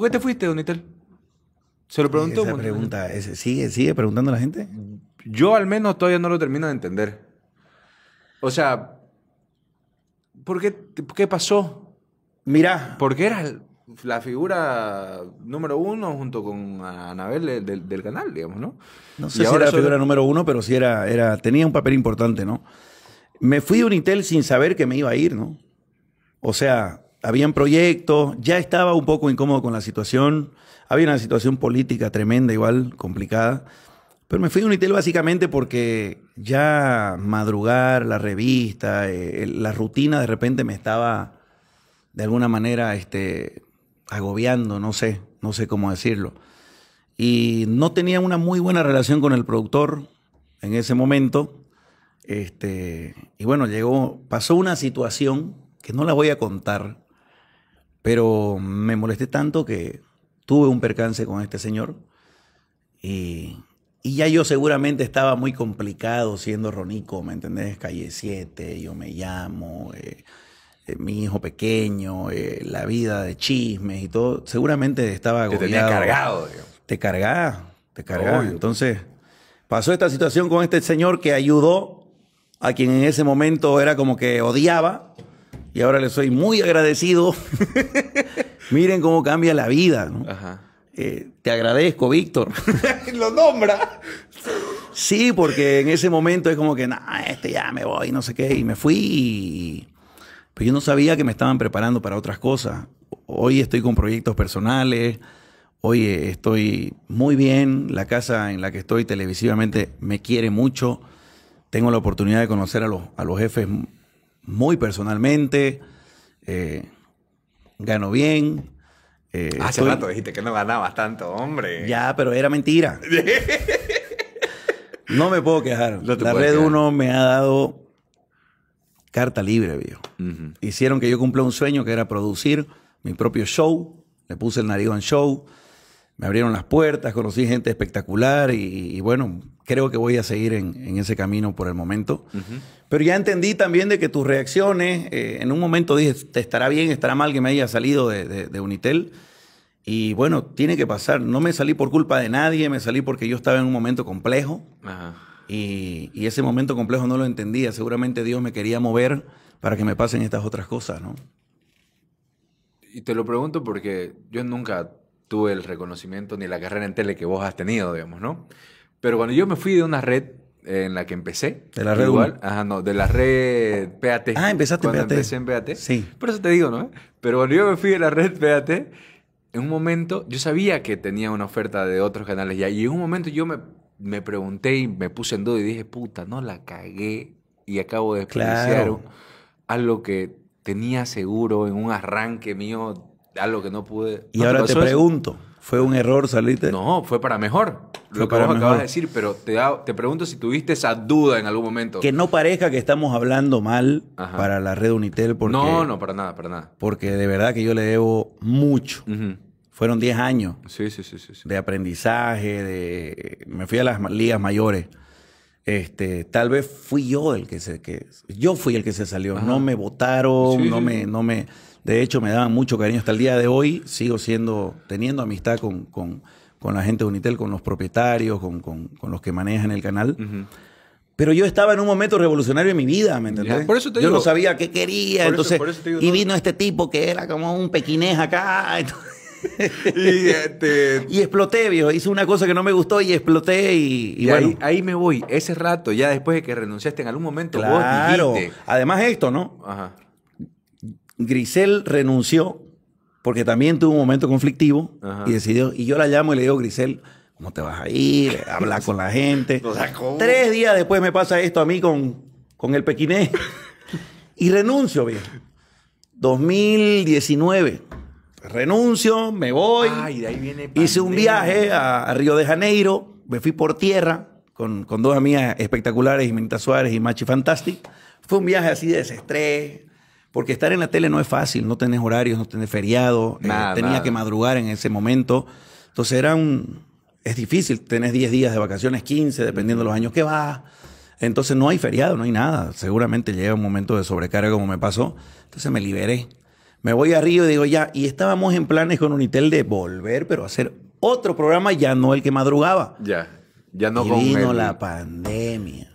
¿Por qué te fuiste, de Unitel? Se lo preguntó. Esa pregunta, ¿sigue, ¿sigue preguntando la gente? Yo al menos todavía no lo termino de entender. O sea, ¿por qué, qué pasó? Mirá. Porque era la figura número uno junto con Anabel del canal, digamos, ¿no? No sé si ahora era la figura número uno, pero sí era, era, tenía un papel importante, ¿no? Me fui de Unitel sin saber que me iba a ir, ¿no? O sea, habían proyectos, ya estaba un poco incómodo con la situación, había una situación política tremenda igual, complicada, pero me fui a Unitel básicamente porque ya madrugar, la revista, eh, la rutina de repente me estaba de alguna manera este, agobiando, no sé, no sé cómo decirlo. Y no tenía una muy buena relación con el productor en ese momento. Este, y bueno, llegó, pasó una situación que no la voy a contar, pero me molesté tanto que tuve un percance con este señor y, ya yo seguramente estaba muy complicado siendo Ronico, ¿me entendés? Calle 7, yo me llamo, eh, eh, mi hijo pequeño, eh, la vida de chismes y todo. Seguramente estaba agobiado. Te tenía cargado. Te cargaba, te cargaba. Entonces, pasó esta situación con este señor que ayudó a quien en ese momento era como que odiaba y ahora le soy muy agradecido. Miren cómo cambia la vida. Eh, te agradezco, Víctor. Lo nombra. Sí, porque en ese momento es como que, no, este ya me voy, no sé qué, y me fui. Pero pues yo no sabía que me estaban preparando para otras cosas. Hoy estoy con proyectos personales, hoy eh, estoy muy bien, la casa en la que estoy televisivamente me quiere mucho, tengo la oportunidad de conocer a los, a los jefes muy personalmente. ganó eh, gano bien. Eh, Hace rato dijiste que no ganabas tanto, hombre. Ya, pero era mentira. no me puedo quejar. la Red uno me ha dado carta libre, vio Hicieron que yo cumpla un sueño que era producir mi propio show. Le puse el nariz en show me abrieron las puertas, conocí gente espectacular y, bueno, creo que voy a seguir en, ese camino por el momento. Pero ya entendí también de que tus reacciones, eh, en un momento dije, te estará bien, estará mal que me haya salido de, Unitel. Y bueno, tiene que pasar. No me salí por culpa de nadie, me salí porque yo estaba en un momento complejo. Y, y, ese momento complejo no lo entendía. Seguramente Dios me quería mover para que me pasen estas otras cosas, ¿no? Y te lo pregunto porque yo nunca tuve el reconocimiento ni la carrera en tele que vos has tenido, digamos, ¿no? Pero cuando yo me fui de una red eh, en la que empecé. De la red igual, ajá, no, de la red PAT. Ah, empezaste en PAT. Empecé en PAT. Sí. Por eso te digo, ¿no? Pero cuando yo me fui de la red PAT, en un momento yo sabía que tenía una oferta de otros canales ya y en un momento yo me, me pregunté y me puse en duda y dije, "Puta, no la cagué y acabo de desperdiciar algo que tenía seguro en un arranque mío algo que no pude. Y ahora te pregunto, ¿fue un error salirte? No, fue para mejor. lo que para vos acabas de decir, pero te, te pregunto si tuviste esa duda en algún momento. Que no parezca que estamos hablando mal para la red Unitel. Porque, no, no, para nada, para nada. Porque de verdad que yo le debo mucho. Fueron 10 años de aprendizaje, de... me fui a las ligas mayores. Este, tal vez fui yo el que se... Que, yo fui el que se salió. No me votaron, no me... No me de hecho, me daban mucho cariño hasta el día de hoy. Sigo siendo, teniendo amistad con, la gente de Unitel, con los propietarios, con, los que manejan el canal. Pero yo estaba en un momento revolucionario en mi vida, ¿me entendés? yo no sabía qué quería. entonces, y vino este tipo que era como un pequinés acá. Este, y, exploté, viejo. Hice una cosa que no me gustó y exploté y, Ahí, me voy. Ese rato, ya después de que renunciaste en algún momento, vos dijiste... Además esto, ¿no? Ajá. Grisel renunció porque también tuvo un momento conflictivo y decidió, y yo la llamo y le digo, Grisel, ¿cómo te vas a ir? Habla con la gente. Tres días después me pasa esto a mí con, con el pequiné y renuncio, bien. 2019. Renuncio, me voy. hice un viaje a, Río de Janeiro, me fui por tierra con, dos amigas espectaculares, Jimenita Suárez y Machi Fantastic. Fue un viaje así de desestrés, porque estar en la tele no es fácil, no tenés horarios, no tenés feriado, eh, tenía que madrugar en ese momento. Entonces era un... Es difícil, tenés 10 días de vacaciones, 15, dependiendo de los años que vas. Entonces no hay feriado, no hay nada. Seguramente llega un momento de sobrecarga como me pasó. Entonces me liberé. Me voy a Río y digo ya, y estábamos en planes con Unitel de volver, pero hacer otro programa, ya no el que madrugaba. Ya, ya no y con vino la pandemia.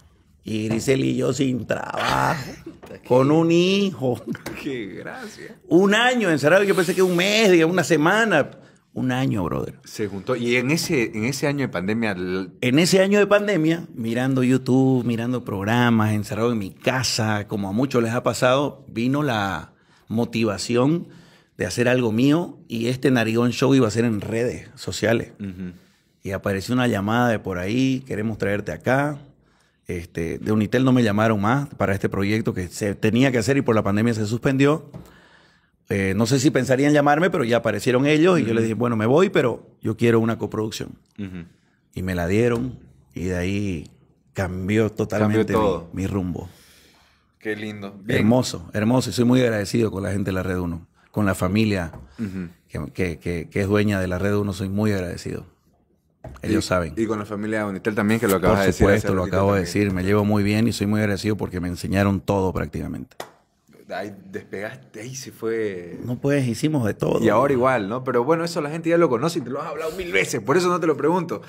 Y Grisel y yo sin trabajo, con un hijo. Qué gracia. Un año encerrado, yo pensé que un mes, una semana. Un año, brother. Se juntó. ¿Y en ese, en ese año de pandemia? En ese año de pandemia, mirando YouTube, mirando programas, encerrado en mi casa, como a muchos les ha pasado, vino la motivación de hacer algo mío y este Narigón Show iba a ser en redes sociales. Y apareció una llamada de por ahí, queremos traerte acá este, de Unitel no me llamaron más para este proyecto que se tenía que hacer y por la pandemia se suspendió. Eh, no sé si pensarían llamarme, pero ya aparecieron ellos y yo les dije, bueno, me voy, pero yo quiero una coproducción. Y me la dieron y de ahí cambió totalmente mi, rumbo. Qué lindo. Hermoso, hermoso. Y soy muy agradecido con la gente de la Red 1, con la familia que, que, es dueña de la Red Uno, soy muy agradecido ellos saben. Y con la familia de Unitel también, que lo acabas de decir. Por supuesto, lo acabo de decir. Me llevo muy bien y soy muy agradecido porque me enseñaron todo prácticamente. Ahí despegaste, ahí se fue. No puedes, hicimos de todo. Y ahora igual, ¿no? Pero bueno, eso la gente ya lo conoce y te lo has hablado mil veces, por eso no te lo pregunto.